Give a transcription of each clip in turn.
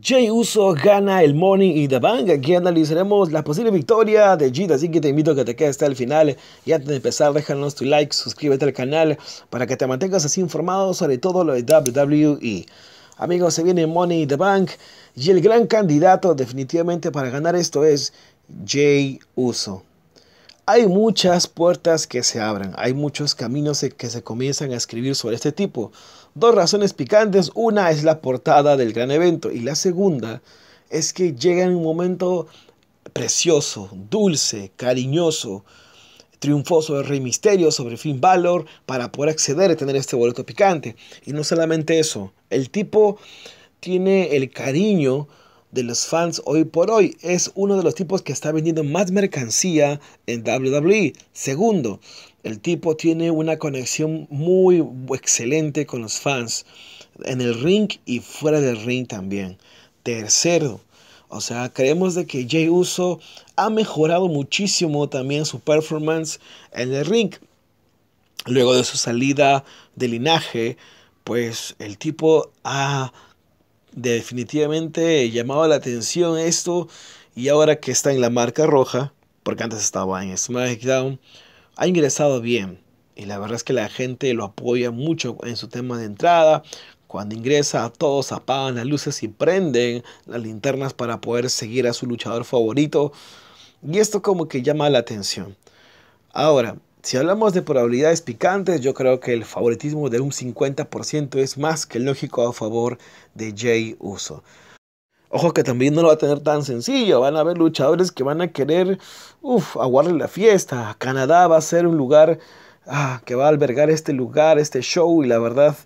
Jay Uso gana el Money in the Bank. Aquí analizaremos la posible victoria de Gita. así que te invito a que te quedes hasta el final. Y antes de empezar, déjanos tu like, suscríbete al canal para que te mantengas así informado sobre todo lo de WWE. Amigos, se viene Money in the Bank y el gran candidato definitivamente para ganar esto es Jay Uso. Hay muchas puertas que se abran, hay muchos caminos que se comienzan a escribir sobre este tipo. Dos razones picantes, una es la portada del gran evento y la segunda es que llega en un momento precioso, dulce, cariñoso, triunfoso de Rey Misterio sobre Finn Balor para poder acceder y tener este boleto picante. Y no solamente eso, el tipo tiene el cariño de los fans hoy por hoy. Es uno de los tipos que está vendiendo más mercancía en WWE. Segundo, el tipo tiene una conexión muy excelente con los fans en el ring y fuera del ring también. Tercero, o sea, creemos de que Jay Uso ha mejorado muchísimo también su performance en el ring. Luego de su salida de linaje, pues el tipo ha definitivamente llamaba la atención esto y ahora que está en la marca roja, porque antes estaba en SmackDown, ha ingresado bien. Y la verdad es que la gente lo apoya mucho en su tema de entrada. Cuando ingresa, todos apagan las luces y prenden las linternas para poder seguir a su luchador favorito. Y esto como que llama la atención. Ahora, si hablamos de probabilidades picantes, yo creo que el favoritismo de un 50% es más que lógico a favor de Jay Uso. Ojo que también no lo va a tener tan sencillo. Van a haber luchadores que van a querer uf, aguarle la fiesta. Canadá va a ser un lugar ah, que va a albergar este lugar, este show. Y la verdad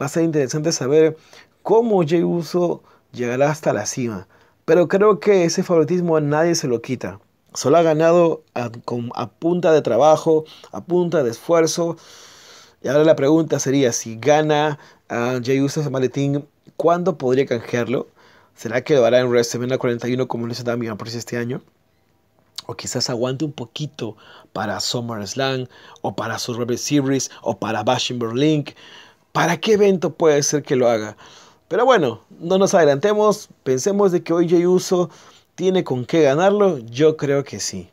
va a ser interesante saber cómo Jay Uso llegará hasta la cima. Pero creo que ese favoritismo a nadie se lo quita. Solo ha ganado a, con, a punta de trabajo, a punta de esfuerzo. Y ahora la pregunta sería, si gana a ah, Jay Uso ese maletín, ¿cuándo podría canjearlo? ¿Será que lo hará en WrestleMania 41 como lo hizo Damian Priest este año? O quizás aguante un poquito para SummerSlam, o para Survivor Series, o para Bash in Berlin. ¿Para qué evento puede ser que lo haga? Pero bueno, no nos adelantemos. Pensemos de que hoy Jay Uso ¿Tiene con qué ganarlo? Yo creo que sí.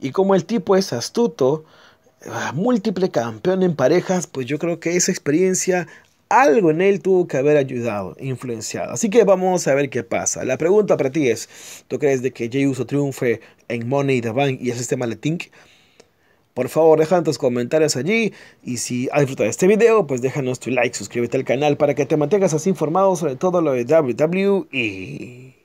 Y como el tipo es astuto, ah, múltiple campeón en parejas, pues yo creo que esa experiencia algo en él tuvo que haber ayudado, influenciado. Así que vamos a ver qué pasa. La pregunta para ti es, ¿tú crees de que Jey Uso triunfe en Money the Bank y el sistema de Por favor, deja tus comentarios allí y si has disfrutado de este video, pues déjanos tu like, suscríbete al canal para que te mantengas así informado sobre todo lo de WWE.